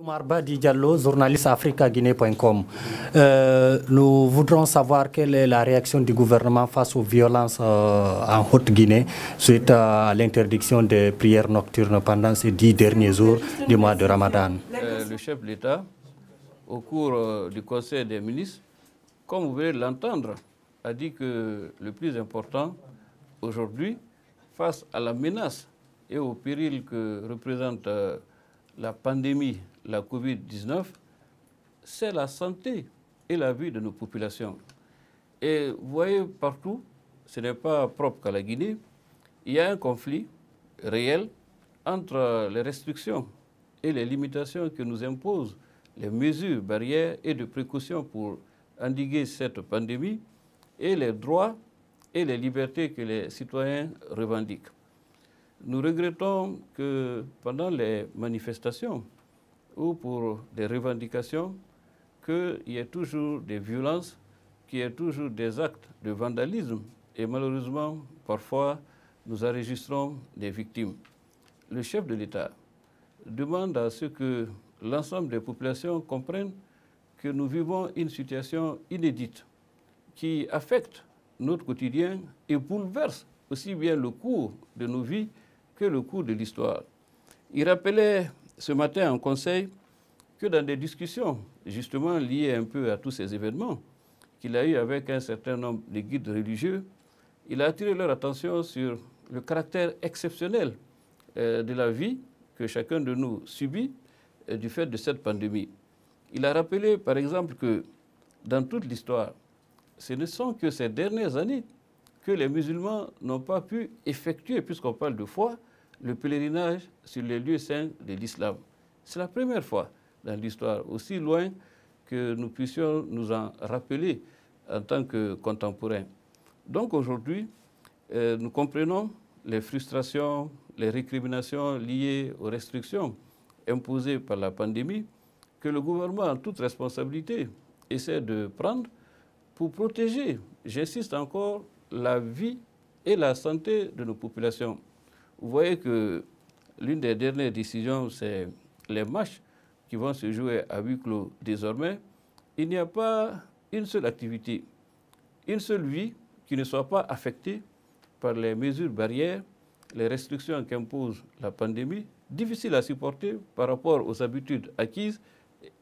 Marba Diallo, journaliste africa euh, nous voudrons savoir quelle est la réaction du gouvernement face aux violences euh, en Haute-Guinée suite à l'interdiction des prières nocturnes pendant ces dix derniers jours du mois de Ramadan. le chef de l'État, au cours euh, du Conseil des ministres, comme vous venez l'entendre, a dit que le plus important aujourd'hui, face à la menace et au péril que représente la pandémie, la Covid-19, c'est la santé et la vie de nos populations. Et vous voyez partout, ce n'est pas propre qu'à la Guinée, il y a un conflit réel entre les restrictions et les limitations que nous imposent les mesures barrières et de précaution pour endiguer cette pandémie et les droits et les libertés que les citoyens revendiquent. Nous regrettons que pendant les manifestations ou pour des revendications, qu'il y ait toujours des violences, qu'il y ait toujours des actes de vandalisme. Et malheureusement, parfois, nous enregistrons des victimes. Le chef de l'État demande à ce que l'ensemble des populations comprennent que nous vivons une situation inédite qui affecte notre quotidien et bouleverse aussi bien le cours de nos vies que le cours de l'histoire. Il rappelait ce matin en conseil que dans des discussions, justement liées un peu à tous ces événements qu'il a eu avec un certain nombre de guides religieux, il a attiré leur attention sur le caractère exceptionnel euh, de la vie que chacun de nous subit euh, du fait de cette pandémie. Il a rappelé, par exemple, que dans toute l'histoire, ce ne sont que ces dernières années que les musulmans n'ont pas pu effectuer, puisqu'on parle de foi, le pèlerinage sur les lieux saints de l'islam. C'est la première fois dans l'histoire, aussi loin que nous puissions nous en rappeler en tant que contemporains. Donc aujourd'hui, euh, nous comprenons les frustrations, les récriminations liées aux restrictions imposées par la pandémie que le gouvernement, en toute responsabilité, essaie de prendre pour protéger, j'insiste encore, la vie et la santé de nos populations vous voyez que l'une des dernières décisions, c'est les matchs qui vont se jouer à huis clos désormais. Il n'y a pas une seule activité, une seule vie qui ne soit pas affectée par les mesures barrières, les restrictions qu'impose la pandémie, difficile à supporter par rapport aux habitudes acquises,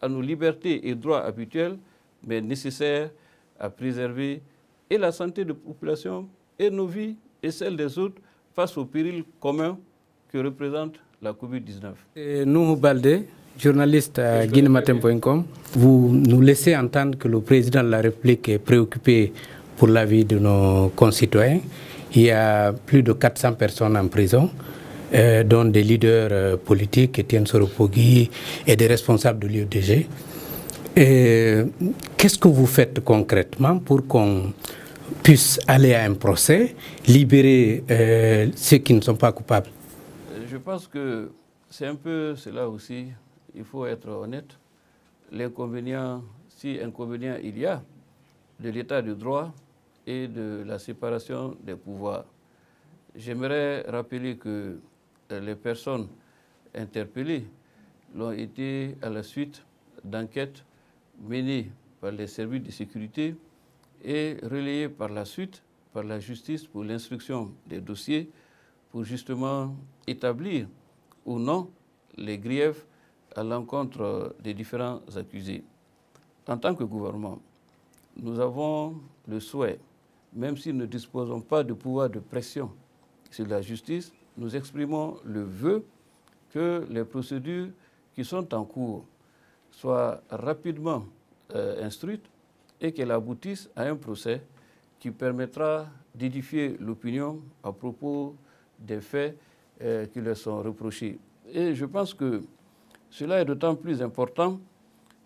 à nos libertés et droits habituels, mais nécessaires à préserver et la santé de la population et nos vies et celles des autres face au péril commun que représente la COVID-19. Nous, Balde, journaliste à guinematin.com, vous nous laissez entendre que le président de la République est préoccupé pour la vie de nos concitoyens. Il y a plus de 400 personnes en prison, euh, dont des leaders euh, politiques, Étienne Soropogui et des responsables de l'UDG. E qu'est-ce que vous faites concrètement pour qu'on puissent aller à un procès, libérer euh, ceux qui ne sont pas coupables Je pense que c'est un peu cela aussi. Il faut être honnête. L'inconvénient, si inconvénient il y a, de l'état du droit et de la séparation des pouvoirs. J'aimerais rappeler que euh, les personnes interpellées l'ont été à la suite d'enquêtes menées par les services de sécurité et relayé par la suite par la justice pour l'instruction des dossiers pour justement établir ou non les griefs à l'encontre des différents accusés. En tant que gouvernement, nous avons le souhait, même si nous ne disposons pas de pouvoir de pression sur la justice, nous exprimons le vœu que les procédures qui sont en cours soient rapidement euh, instruites et qu'elle aboutisse à un procès qui permettra d'édifier l'opinion à propos des faits euh, qui leur sont reprochés. Et je pense que cela est d'autant plus important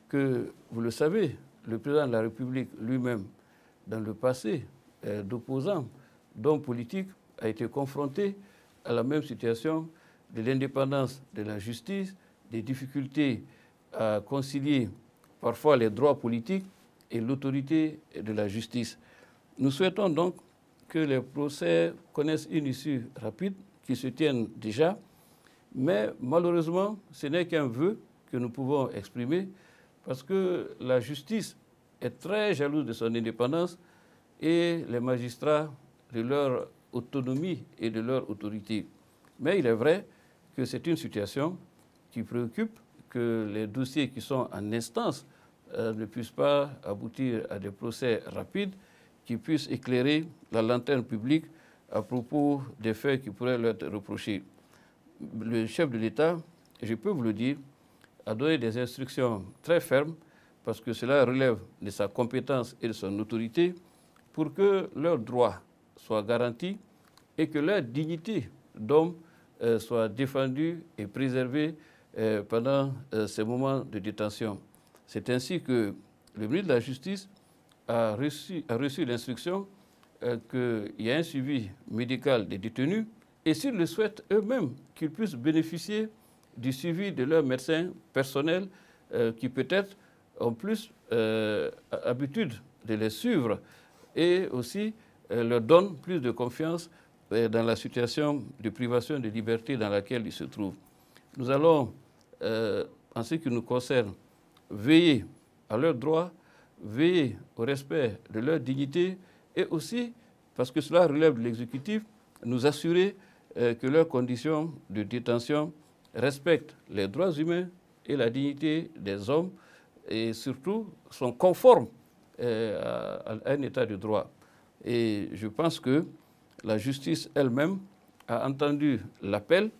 que, vous le savez, le président de la République lui-même, dans le passé, euh, d'opposants, dont politiques, a été confronté à la même situation de l'indépendance de la justice, des difficultés à concilier parfois les droits politiques et l'autorité de la justice. Nous souhaitons donc que les procès connaissent une issue rapide, qui se tiennent déjà, mais malheureusement, ce n'est qu'un vœu que nous pouvons exprimer, parce que la justice est très jalouse de son indépendance et les magistrats de leur autonomie et de leur autorité. Mais il est vrai que c'est une situation qui préoccupe, que les dossiers qui sont en instance euh, ne puissent pas aboutir à des procès rapides qui puissent éclairer la lanterne publique à propos des faits qui pourraient leur être reprochés. Le chef de l'État, je peux vous le dire, a donné des instructions très fermes parce que cela relève de sa compétence et de son autorité pour que leurs droits soient garantis et que leur dignité d'homme euh, soit défendue et préservée euh, pendant ces moments de détention. C'est ainsi que le ministre de la Justice a reçu, l'instruction euh, qu'il y a un suivi médical des détenus et s'ils le souhaitent eux-mêmes, qu'ils puissent bénéficier du suivi de leur médecin personnel euh, qui peut-être ont plus euh, habitude de les suivre et aussi euh, leur donne plus de confiance dans la situation de privation de liberté dans laquelle ils se trouvent. Nous allons, en ce qui nous concerne, veiller à leurs droits, veiller au respect de leur dignité et aussi, parce que cela relève de l'exécutif, nous assurer euh, que leurs conditions de détention respectent les droits humains et la dignité des hommes et surtout sont conformes euh, à, un état de droit. Et je pense que la justice elle-même a entendu l'appel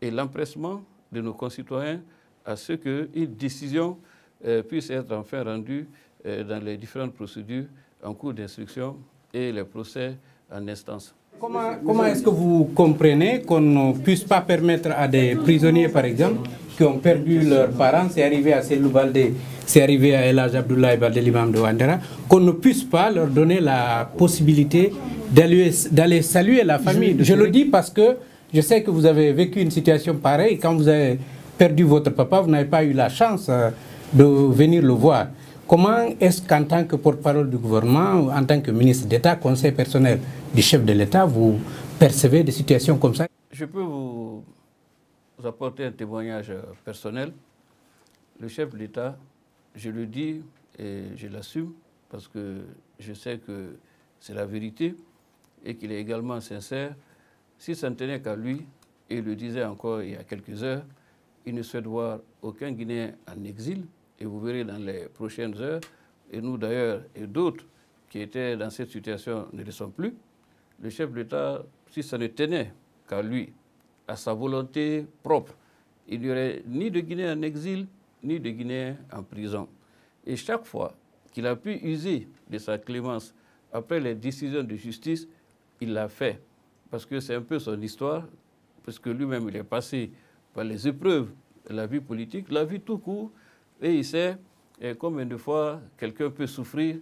et l'empressement de nos concitoyens à ce qu'une décision euh, puissent être enfin rendus euh, dans les différentes procédures en cours d'instruction et les procès en instance. Comment, comment est-ce que vous comprenez qu'on ne puisse pas permettre à des prisonniers, par exemple, qui ont perdu leurs parents, c'est arrivé à Selou c'est arrivé à Elhaj Abdoulaye Baldé, l'imam de Wandera, qu'on ne puisse pas leur donner la possibilité d'aller saluer la famille Je le dis parce que je sais que vous avez vécu une situation pareille. Quand vous avez perdu votre papa, vous n'avez pas eu la chance euh, de venir le voir. Comment est-ce qu'en tant que porte-parole du gouvernement, en tant que ministre d'État, conseil personnel du chef de l'État, vous percevez des situations comme ça Je peux vous apporter un témoignage euh, personnel. Le chef de l'État, je le dis et je l'assume parce que je sais que c'est la vérité et qu'il est également sincère. Si ça ne tenait qu'à lui, et il le disait encore il y a quelques heures, il ne souhaite voir aucun Guinéen en exil, et vous verrez dans les prochaines heures, et nous d'ailleurs, et d'autres qui étaient dans cette situation ne le sont plus, le chef de l'État, si ça ne tenait qu'à lui, à sa volonté propre, il n'y aurait ni de Guinée en exil, ni de Guinée en prison. Et chaque fois qu'il a pu user de sa clémence après les décisions de justice, il l'a fait. Parce que c'est un peu son histoire, parce que lui-même, il est passé par les épreuves la vie politique, la vie tout court, et il sait euh, combien de fois quelqu'un peut souffrir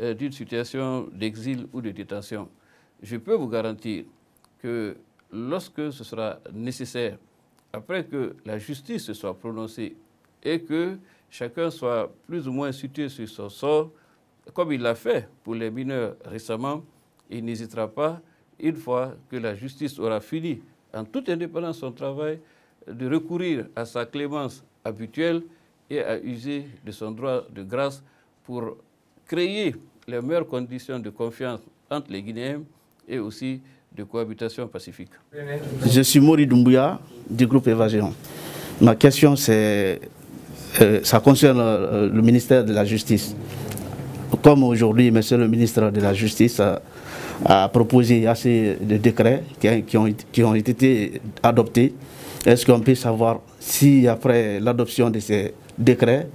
euh, d'une situation d'exil ou de détention. Je peux vous garantir que lorsque ce sera nécessaire, après que la justice se soit prononcée et que chacun soit plus ou moins situé sur son sort, comme il l'a fait pour les mineurs récemment, il n'hésitera pas, une fois que la justice aura fini, en toute indépendance son travail, de recourir à sa clémence habituelle et à user de son droit de grâce pour créer les meilleures conditions de confiance entre les Guinéens et aussi de cohabitation pacifique. Je suis Maury Doumbouya du groupe Évasion. Ma question, c'est, euh, ça concerne euh, le ministère de la Justice. Comme aujourd'hui, monsieur le ministre de la Justice a, proposé assez de décrets qui, qui, ont, qui ont été adoptés, est-ce qu'on peut savoir si après l'adoption de ces décret,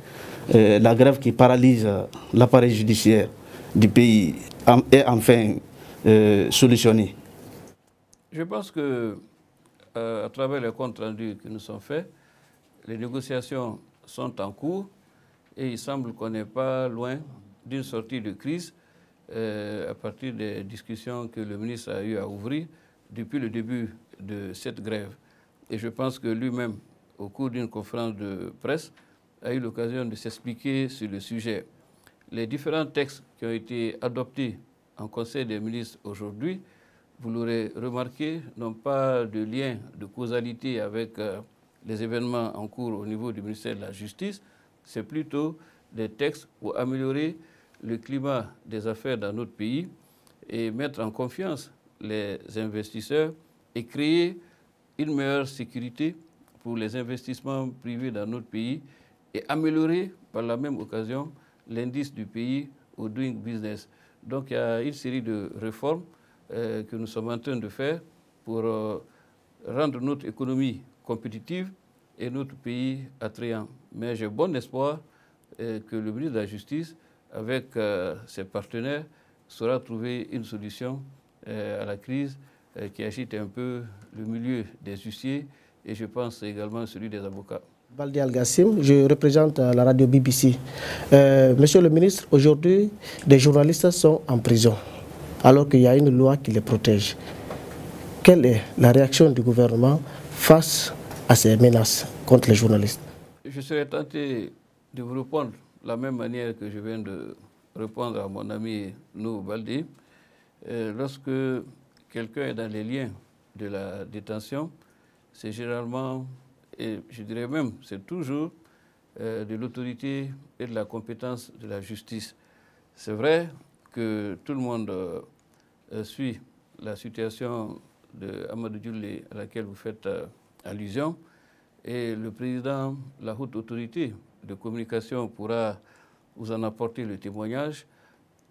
euh, la grève qui paralyse euh, l'appareil judiciaire du pays est enfin euh, solutionnée. Je pense que, à travers les comptes rendus qui nous sont faits, les négociations sont en cours et il semble qu'on n'est pas loin d'une sortie de crise à partir des discussions que le ministre a eu à ouvrir depuis le début de cette grève. Et je pense que lui-même, au cours d'une conférence de presse, a eu l'occasion de s'expliquer sur le sujet. Les différents textes qui ont été adoptés en Conseil des ministres aujourd'hui, vous l'aurez remarqué, n'ont pas de lien de causalité avec euh, les événements en cours au niveau du ministère de la Justice. C'est plutôt des textes pour améliorer le climat des affaires dans notre pays et mettre en confiance les investisseurs et créer une meilleure sécurité pour les investissements privés dans notre pays et améliorer par la même occasion l'indice du pays au doing business. Donc il y a une série de réformes euh, que nous sommes en train de faire pour euh, rendre notre économie compétitive et notre pays attrayant. Mais j'ai bon espoir euh, que le ministre de la Justice, avec ses partenaires, saura trouver une solution à la crise qui agite un peu le milieu des huissiers et je pense également celui des avocats. Baldi al je représente euh, la radio BBC. Euh, monsieur le ministre, aujourd'hui, des journalistes sont en prison, alors qu'il y a une loi qui les protège. Quelle est la réaction du gouvernement face à ces menaces contre les journalistes Je serais tenté de vous répondre de la même manière que je viens de répondre à mon ami Nou Baldi. Euh, lorsque quelqu'un est dans les liens de la détention, c'est généralement et je dirais même, c'est toujours euh, de l'autorité et de la compétence de la justice. C'est vrai que tout le monde euh, euh, suit la situation de Amadou Djulli à laquelle vous faites allusion et le président, la haute autorité de communication pourra vous en apporter le témoignage.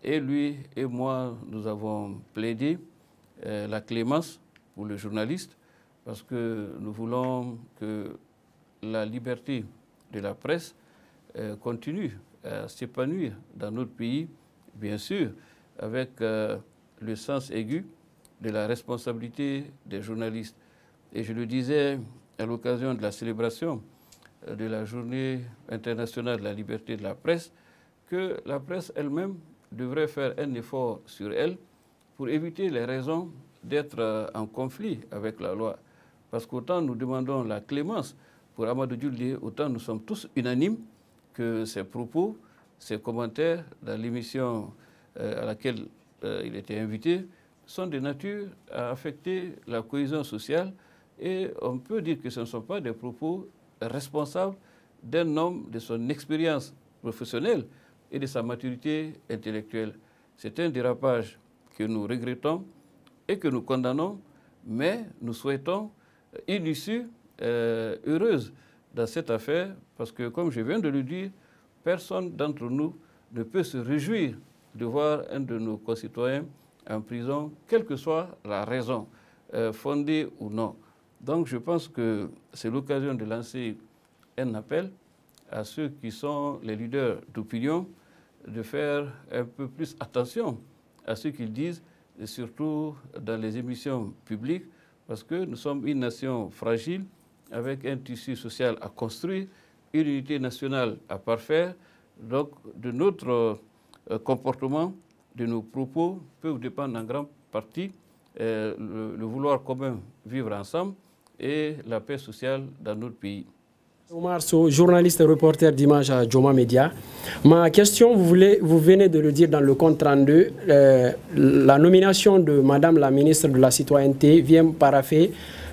Et lui et moi, nous avons plaidé la clémence pour le journaliste parce que nous voulons que la liberté de la presse euh, continue à s'épanouir dans notre pays, bien sûr, avec euh, le sens aigu de la responsabilité des journalistes. Et je le disais à l'occasion de la célébration euh, de la Journée internationale de la liberté de la presse, que la presse elle-même devrait faire un effort sur elle pour éviter les raisons d'être en conflit avec la loi. Parce qu'autant nous demandons la clémence pour Amadou Diouldé, autant nous sommes tous unanimes que ses propos, ses commentaires dans l'émission euh, à laquelle euh, il était invité sont de nature à affecter la cohésion sociale et on peut dire que ce ne sont pas des propos responsables d'un homme de son expérience professionnelle et de sa maturité intellectuelle. C'est un dérapage que nous regrettons et que nous condamnons, mais nous souhaitons une issue euh, heureuse dans cette affaire, parce que, comme je viens de le dire, personne d'entre nous ne peut se réjouir de voir un de nos concitoyens en prison, quelle que soit la raison, euh, fondée ou non. Donc je pense que c'est l'occasion de lancer un appel à ceux qui sont les leaders d'opinion de faire un peu plus attention à ce qu'ils disent, et surtout dans les émissions publiques, parce que nous sommes une nation fragile, avec un tissu social à construire, une unité nationale à parfaire. Donc, de notre euh, comportement, de nos propos, peuvent dépendre en grande partie euh, le vouloir commun vivre ensemble et la paix sociale dans notre pays. Omar So, journaliste reporter d'image à Joma Media. Ma question, vous, venez de le dire dans le compte 32, euh, la nomination de Madame la ministre de la Citoyenneté vient paraffer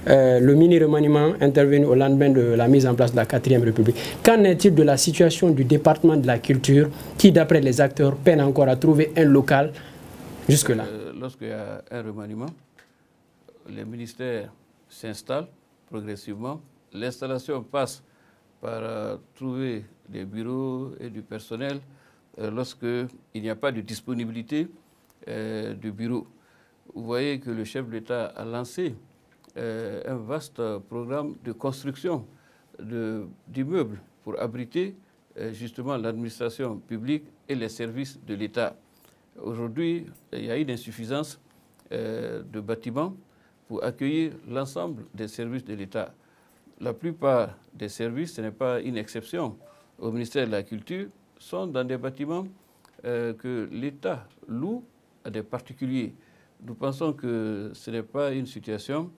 euh, le mini-remaniement intervenu au lendemain de la mise en place de la 4 e République. Qu'en est-il de la situation du département de la culture qui, d'après les acteurs, peine encore à trouver un local jusque-là euh, Lorsqu'il y a un remaniement, les ministères s'installent progressivement, l'installation passe par trouver des bureaux et du personnel euh, lorsque il n'y a pas de disponibilité euh, de bureaux. Vous voyez que le chef de l'État a lancé euh, un vaste programme de construction d'immeubles pour abriter justement l'administration publique et les services de l'État. Aujourd'hui, il y a une insuffisance de bâtiments pour accueillir l'ensemble des services de l'État la plupart des services, ce n'est pas une exception au ministère de la Culture, sont dans des bâtiments euh, que l'État loue à des particuliers. Nous pensons que ce n'est pas une situation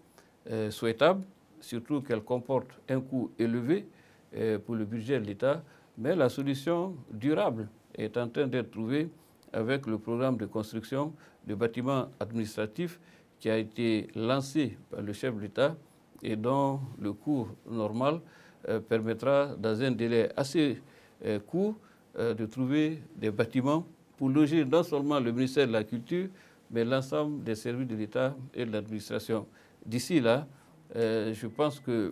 euh, souhaitable, surtout qu'elle comporte un coût élevé euh, pour le budget de l'État, mais la solution durable est en train d'être trouvée avec le programme de construction de bâtiments administratifs qui a été lancé par le chef de l'État et dont le coût normal euh, permettra, dans un délai assez euh, court, euh, de trouver des bâtiments pour loger non seulement le ministère de la Culture, mais l'ensemble des services de l'État et de l'administration. D'ici là, je pense qu'il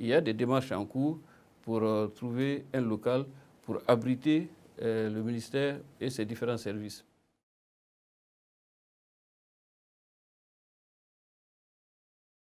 y a des démarches en cours pour trouver un local pour abriter le ministère et ses différents services.